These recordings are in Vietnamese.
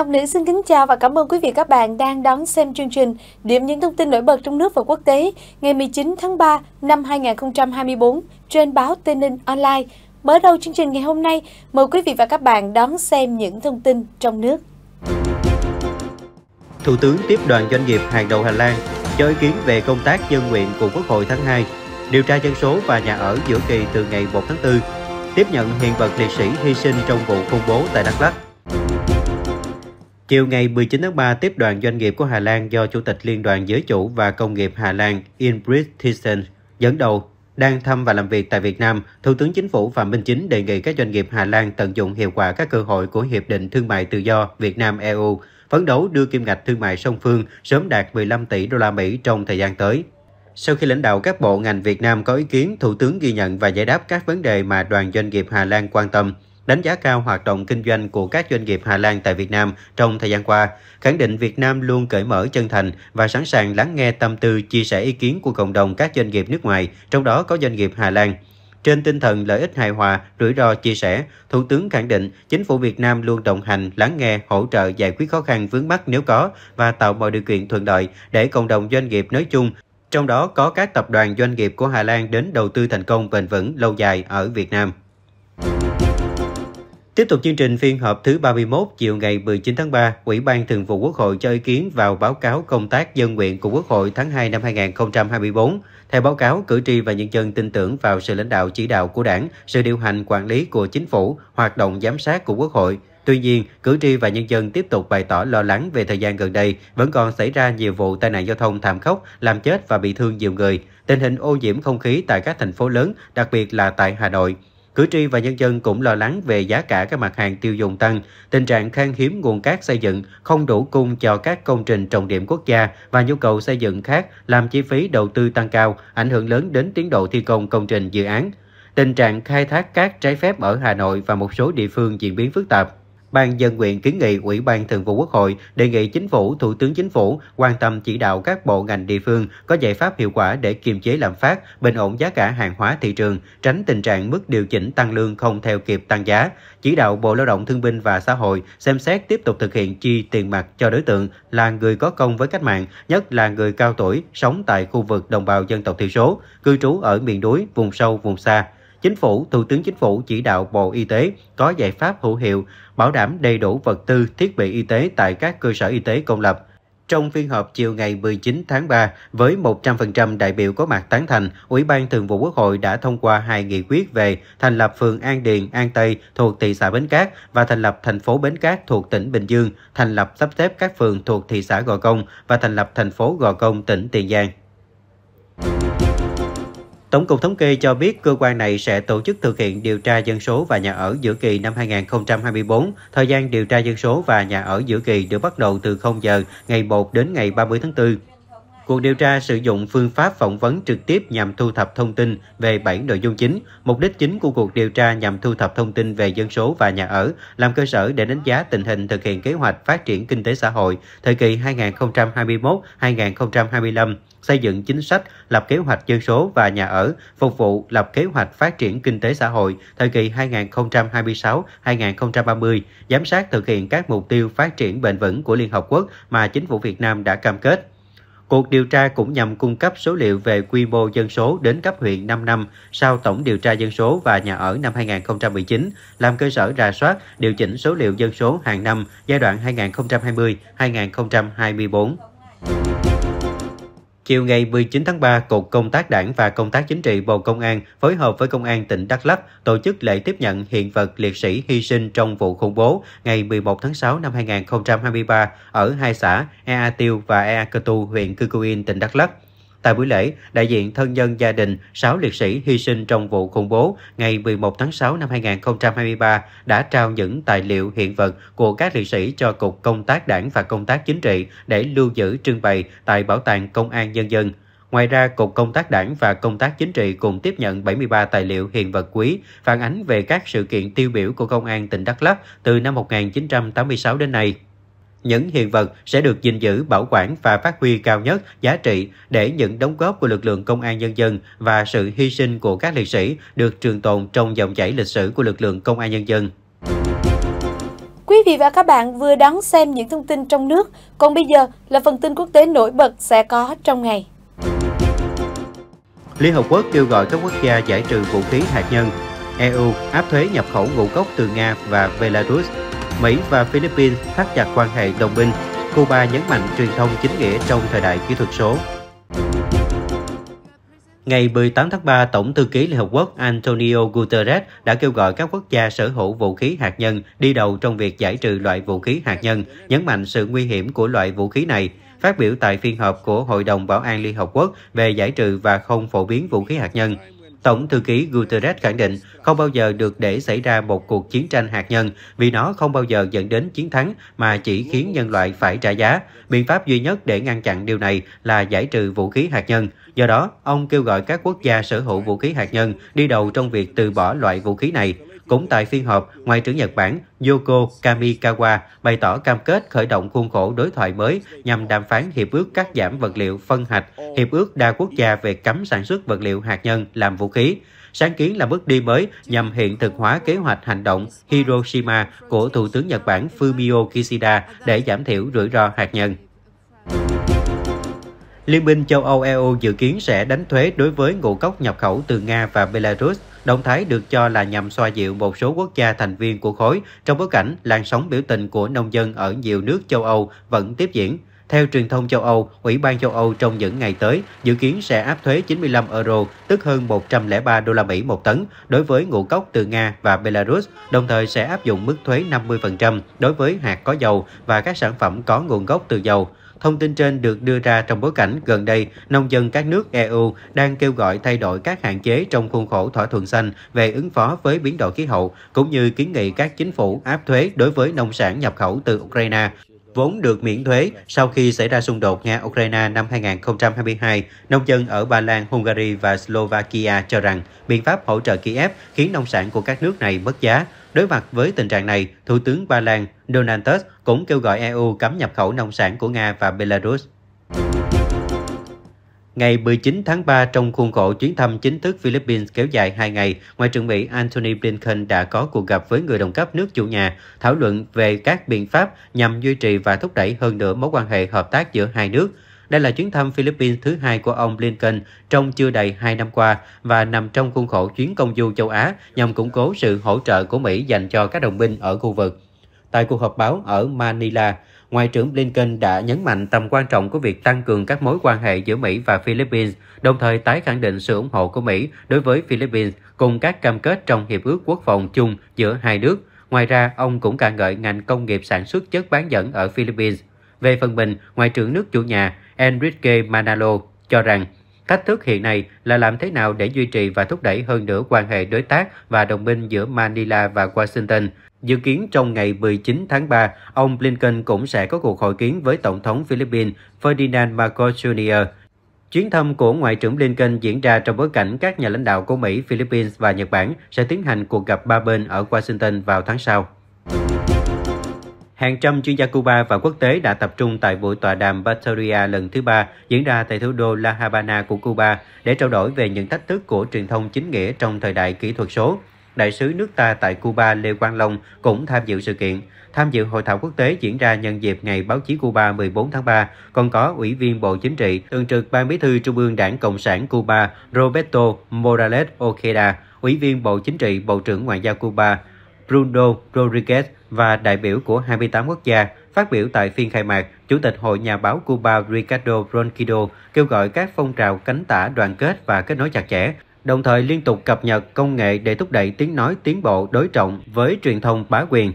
Ngọc Nữ xin kính chào và cảm ơn quý vị các bạn đang đón xem chương trình Điểm những thông tin nổi bật trong nước và quốc tế ngày 19 tháng 3 năm 2024 trên báo Tây Ninh Online. Mở đầu chương trình ngày hôm nay, mời quý vị và các bạn đón xem những thông tin trong nước. Thủ tướng tiếp đoàn doanh nghiệp hàng đầu Hà Lan cho ý kiến về công tác dân nguyện của Quốc hội tháng 2, điều tra dân số và nhà ở giữa kỳ từ ngày 1 tháng 4, tiếp nhận hiện vật liệt sĩ hy sinh trong vụ khủng bố tại Đắk Lắk Chiều ngày 19 tháng 3, tiếp đoàn doanh nghiệp của Hà Lan do Chủ tịch Liên đoàn Giới chủ và Công nghiệp Hà Lan Inbrit Thyssen dẫn đầu đang thăm và làm việc tại Việt Nam, Thủ tướng Chính phủ Phạm Minh Chính đề nghị các doanh nghiệp Hà Lan tận dụng hiệu quả các cơ hội của Hiệp định Thương mại Tự do Việt Nam-EU, phấn đấu đưa kim ngạch thương mại song phương sớm đạt 15 tỷ đô la Mỹ trong thời gian tới. Sau khi lãnh đạo các bộ ngành Việt Nam có ý kiến, Thủ tướng ghi nhận và giải đáp các vấn đề mà đoàn doanh nghiệp Hà Lan quan tâm đánh giá cao hoạt động kinh doanh của các doanh nghiệp Hà Lan tại Việt Nam trong thời gian qua, khẳng định Việt Nam luôn cởi mở chân thành và sẵn sàng lắng nghe tâm tư, chia sẻ ý kiến của cộng đồng các doanh nghiệp nước ngoài, trong đó có doanh nghiệp Hà Lan. Trên tinh thần lợi ích hài hòa, rủi ro chia sẻ, Thủ tướng khẳng định chính phủ Việt Nam luôn đồng hành, lắng nghe, hỗ trợ giải quyết khó khăn vướng mắt nếu có và tạo mọi điều kiện thuận lợi để cộng đồng doanh nghiệp nói chung, trong đó có các tập đoàn doanh nghiệp của Hà Lan đến đầu tư thành công bền vững lâu dài ở Việt Nam. Tiếp tục chương trình phiên họp thứ 31 chiều ngày 19 tháng 3, Ủy ban Thường vụ Quốc hội cho ý kiến vào báo cáo công tác dân nguyện của Quốc hội tháng 2 năm 2024. Theo báo cáo, cử tri và nhân dân tin tưởng vào sự lãnh đạo chỉ đạo của Đảng, sự điều hành quản lý của chính phủ, hoạt động giám sát của Quốc hội. Tuy nhiên, cử tri và nhân dân tiếp tục bày tỏ lo lắng về thời gian gần đây vẫn còn xảy ra nhiều vụ tai nạn giao thông thảm khốc, làm chết và bị thương nhiều người. Tình hình ô nhiễm không khí tại các thành phố lớn, đặc biệt là tại Hà Nội, Cử tri và nhân dân cũng lo lắng về giá cả các mặt hàng tiêu dùng tăng, tình trạng khan hiếm nguồn cát xây dựng, không đủ cung cho các công trình trọng điểm quốc gia và nhu cầu xây dựng khác làm chi phí đầu tư tăng cao, ảnh hưởng lớn đến tiến độ thi công công trình dự án. Tình trạng khai thác cát trái phép ở Hà Nội và một số địa phương diễn biến phức tạp. Ban dân nguyện kiến nghị Ủy ban Thường vụ Quốc hội đề nghị Chính phủ, Thủ tướng Chính phủ quan tâm chỉ đạo các bộ ngành địa phương có giải pháp hiệu quả để kiềm chế lạm phát, bình ổn giá cả hàng hóa thị trường, tránh tình trạng mức điều chỉnh tăng lương không theo kịp tăng giá. Chỉ đạo Bộ Lao động Thương binh và Xã hội xem xét tiếp tục thực hiện chi tiền mặt cho đối tượng là người có công với cách mạng, nhất là người cao tuổi sống tại khu vực đồng bào dân tộc thiểu số, cư trú ở miền núi, vùng sâu, vùng xa. Chính phủ, Thủ tướng Chính phủ chỉ đạo Bộ Y tế có giải pháp hữu hiệu, bảo đảm đầy đủ vật tư, thiết bị y tế tại các cơ sở y tế công lập. Trong phiên họp chiều ngày 19 tháng 3, với 100% đại biểu có mặt tán thành, Ủy ban Thường vụ Quốc hội đã thông qua hai nghị quyết về thành lập phường An Điền, An Tây thuộc thị xã Bến Cát và thành lập thành phố Bến Cát thuộc tỉnh Bình Dương, thành lập sắp xếp các phường thuộc thị xã Gò Công và thành lập thành phố Gò Công tỉnh Tiền Giang. Tổng cục Thống kê cho biết cơ quan này sẽ tổ chức thực hiện điều tra dân số và nhà ở giữa kỳ năm 2024. Thời gian điều tra dân số và nhà ở giữa kỳ được bắt đầu từ 0 giờ ngày 1 đến ngày 30 tháng 4. Cuộc điều tra sử dụng phương pháp phỏng vấn trực tiếp nhằm thu thập thông tin về 7 nội dung chính. Mục đích chính của cuộc điều tra nhằm thu thập thông tin về dân số và nhà ở, làm cơ sở để đánh giá tình hình thực hiện kế hoạch phát triển kinh tế xã hội thời kỳ 2021-2025, xây dựng chính sách, lập kế hoạch dân số và nhà ở, phục vụ lập kế hoạch phát triển kinh tế xã hội thời kỳ 2026-2030, giám sát thực hiện các mục tiêu phát triển bền vững của Liên Hợp Quốc mà chính phủ Việt Nam đã cam kết. Cuộc điều tra cũng nhằm cung cấp số liệu về quy mô dân số đến cấp huyện 5 năm sau tổng điều tra dân số và nhà ở năm 2019, làm cơ sở rà soát, điều chỉnh số liệu dân số hàng năm giai đoạn 2020-2024. Chiều ngày 19 tháng 3, Cục Công tác Đảng và Công tác Chính trị Bộ Công an phối hợp với Công an tỉnh Đắk Lắk tổ chức lễ tiếp nhận hiện vật liệt sĩ hy sinh trong vụ khủng bố ngày 11 tháng 6 năm 2023 ở hai xã Ea Tiêu và Ea Cơ Tu, huyện Cư Cù Yên, tỉnh Đắk Lắk. Tại buổi lễ, đại diện thân nhân gia đình 6 liệt sĩ hy sinh trong vụ khủng bố ngày 11 tháng 6 năm 2023 đã trao những tài liệu hiện vật của các liệt sĩ cho Cục Công tác Đảng và Công tác Chính trị để lưu giữ trưng bày tại Bảo tàng Công an Nhân dân. Ngoài ra, Cục Công tác Đảng và Công tác Chính trị cùng tiếp nhận 73 tài liệu hiện vật quý phản ánh về các sự kiện tiêu biểu của Công an tỉnh Đắk Lắk từ năm 1986 đến nay. Những hiện vật sẽ được gìn giữ, bảo quản và phát huy cao nhất giá trị để những đóng góp của lực lượng công an nhân dân và sự hy sinh của các liệt sĩ được trường tồn trong dòng chảy lịch sử của lực lượng công an nhân dân. Quý vị và các bạn vừa đón xem những thông tin trong nước, còn bây giờ là phần tin quốc tế nổi bật sẽ có trong ngày. Liên Hợp Quốc kêu gọi các quốc gia giải trừ vũ khí hạt nhân. EU áp thuế nhập khẩu ngũ cốc từ Nga và Belarus Mỹ và Philippines thắt chặt quan hệ đồng minh, Cuba nhấn mạnh truyền thông chính nghĩa trong thời đại kỹ thuật số. Ngày 18 tháng 3, Tổng thư ký Liên Hợp Quốc Antonio Guterres đã kêu gọi các quốc gia sở hữu vũ khí hạt nhân đi đầu trong việc giải trừ loại vũ khí hạt nhân, nhấn mạnh sự nguy hiểm của loại vũ khí này. Phát biểu tại phiên họp của Hội đồng Bảo an Liên Hợp Quốc về giải trừ và không phổ biến vũ khí hạt nhân, Tổng thư ký Guterres khẳng định không bao giờ được để xảy ra một cuộc chiến tranh hạt nhân vì nó không bao giờ dẫn đến chiến thắng mà chỉ khiến nhân loại phải trả giá. Biện pháp duy nhất để ngăn chặn điều này là giải trừ vũ khí hạt nhân. Do đó, ông kêu gọi các quốc gia sở hữu vũ khí hạt nhân đi đầu trong việc từ bỏ loại vũ khí này. Cũng tại phiên họp, Ngoại trưởng Nhật Bản Yoko Kamikawa bày tỏ cam kết khởi động khuôn khổ đối thoại mới nhằm đàm phán hiệp ước cắt giảm vật liệu phân hạch, hiệp ước đa quốc gia về cấm sản xuất vật liệu hạt nhân làm vũ khí. Sáng kiến là bước đi mới nhằm hiện thực hóa kế hoạch hành động Hiroshima của Thủ tướng Nhật Bản Fumio Kishida để giảm thiểu rủi ro hạt nhân. Liên minh châu Âu EU dự kiến sẽ đánh thuế đối với ngũ cốc nhập khẩu từ Nga và Belarus Động thái được cho là nhằm xoa dịu một số quốc gia thành viên của khối trong bối cảnh làn sóng biểu tình của nông dân ở nhiều nước châu Âu vẫn tiếp diễn. Theo truyền thông châu Âu, Ủy ban châu Âu trong những ngày tới dự kiến sẽ áp thuế 95 euro, tức hơn 103 đô la Mỹ một tấn đối với ngũ cốc từ Nga và Belarus, đồng thời sẽ áp dụng mức thuế 50% đối với hạt có dầu và các sản phẩm có nguồn gốc từ dầu. Thông tin trên được đưa ra trong bối cảnh gần đây nông dân các nước EU đang kêu gọi thay đổi các hạn chế trong khuôn khổ thỏa thuận xanh về ứng phó với biến đổi khí hậu, cũng như kiến nghị các chính phủ áp thuế đối với nông sản nhập khẩu từ Ukraine vốn được miễn thuế sau khi xảy ra xung đột Nga-Ukraine năm 2022, nông dân ở Ba Lan, Hungary và Slovakia cho rằng biện pháp hỗ trợ Kiev khiến nông sản của các nước này mất giá, Đối mặt với tình trạng này, Thủ tướng Ba Lan Donald Tusk cũng kêu gọi EU cấm nhập khẩu nông sản của Nga và Belarus. Ngày 19 tháng 3, trong khuôn khổ chuyến thăm chính thức Philippines kéo dài 2 ngày, Ngoại trưởng Mỹ Antony Blinken đã có cuộc gặp với người đồng cấp nước chủ nhà, thảo luận về các biện pháp nhằm duy trì và thúc đẩy hơn nữa mối quan hệ hợp tác giữa hai nước – đây là chuyến thăm Philippines thứ hai của ông Blinken trong chưa đầy hai năm qua và nằm trong khuôn khổ chuyến công du châu Á nhằm củng cố sự hỗ trợ của Mỹ dành cho các đồng minh ở khu vực. Tại cuộc họp báo ở Manila, Ngoại trưởng Blinken đã nhấn mạnh tầm quan trọng của việc tăng cường các mối quan hệ giữa Mỹ và Philippines, đồng thời tái khẳng định sự ủng hộ của Mỹ đối với Philippines cùng các cam kết trong Hiệp ước Quốc phòng chung giữa hai nước. Ngoài ra, ông cũng ca ngợi ngành công nghiệp sản xuất chất bán dẫn ở Philippines. Về phần mình, Ngoại trưởng nước chủ nhà Enrique Manalo cho rằng Thách thức hiện nay là làm thế nào để duy trì và thúc đẩy hơn nữa quan hệ đối tác và đồng minh giữa Manila và Washington. Dự kiến trong ngày 19 tháng 3, ông Blinken cũng sẽ có cuộc hội kiến với Tổng thống Philippines Ferdinand Marcos Jr. Chuyến thăm của Ngoại trưởng Blinken diễn ra trong bối cảnh các nhà lãnh đạo của Mỹ, Philippines và Nhật Bản sẽ tiến hành cuộc gặp ba bên ở Washington vào tháng sau. Hàng trăm chuyên gia Cuba và quốc tế đã tập trung tại buổi tọa đàm Batoria lần thứ ba diễn ra tại thủ đô La Habana của Cuba để trao đổi về những thách thức của truyền thông chính nghĩa trong thời đại kỹ thuật số. Đại sứ nước ta tại Cuba Lê Quang Long cũng tham dự sự kiện. Tham dự hội thảo quốc tế diễn ra nhân dịp Ngày Báo chí Cuba 14 tháng 3, còn có Ủy viên Bộ Chính trị, Thường trực Ban Bí thư Trung ương Đảng Cộng sản Cuba Roberto Morales Ojeda, Ủy viên Bộ Chính trị, Bộ trưởng Ngoại giao Cuba Bruno Rodriguez và đại biểu của 28 quốc gia. Phát biểu tại phiên khai mạc, Chủ tịch Hội Nhà báo Cuba Ricardo Ronquido kêu gọi các phong trào cánh tả đoàn kết và kết nối chặt chẽ, đồng thời liên tục cập nhật công nghệ để thúc đẩy tiếng nói tiến bộ đối trọng với truyền thông bá quyền.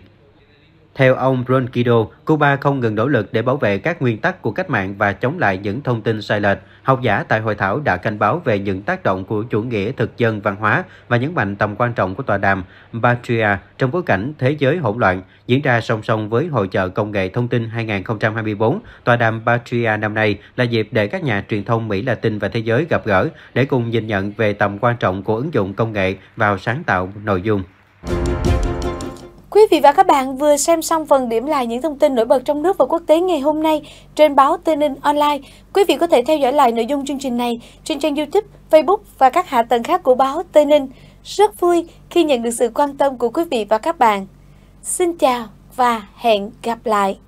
Theo ông Ronquido, Cuba không ngừng nỗ lực để bảo vệ các nguyên tắc của cách mạng và chống lại những thông tin sai lệch. Học giả tại hội thảo đã cảnh báo về những tác động của chủ nghĩa thực dân văn hóa và nhấn mạnh tầm quan trọng của tòa đàm Patria trong bối cảnh thế giới hỗn loạn diễn ra song song với hội trợ công nghệ thông tin 2024. Tòa đàm Patria năm nay là dịp để các nhà truyền thông Mỹ Latin và thế giới gặp gỡ để cùng nhìn nhận về tầm quan trọng của ứng dụng công nghệ vào sáng tạo nội dung. Quý vị và các bạn vừa xem xong phần điểm lại những thông tin nổi bật trong nước và quốc tế ngày hôm nay trên báo Tây Ninh Online. Quý vị có thể theo dõi lại nội dung chương trình này trên trang YouTube, Facebook và các hạ tầng khác của báo Tây Ninh. Rất vui khi nhận được sự quan tâm của quý vị và các bạn. Xin chào và hẹn gặp lại!